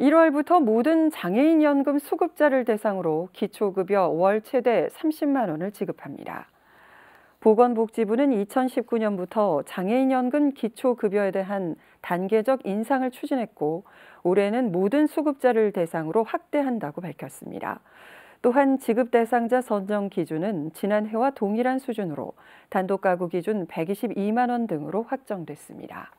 1월부터 모든 장애인연금 수급자를 대상으로 기초급여 월 최대 30만 원을 지급합니다. 보건복지부는 2019년부터 장애인연금 기초급여에 대한 단계적 인상을 추진했고 올해는 모든 수급자를 대상으로 확대한다고 밝혔습니다. 또한 지급 대상자 선정 기준은 지난해와 동일한 수준으로 단독 가구 기준 122만 원 등으로 확정됐습니다.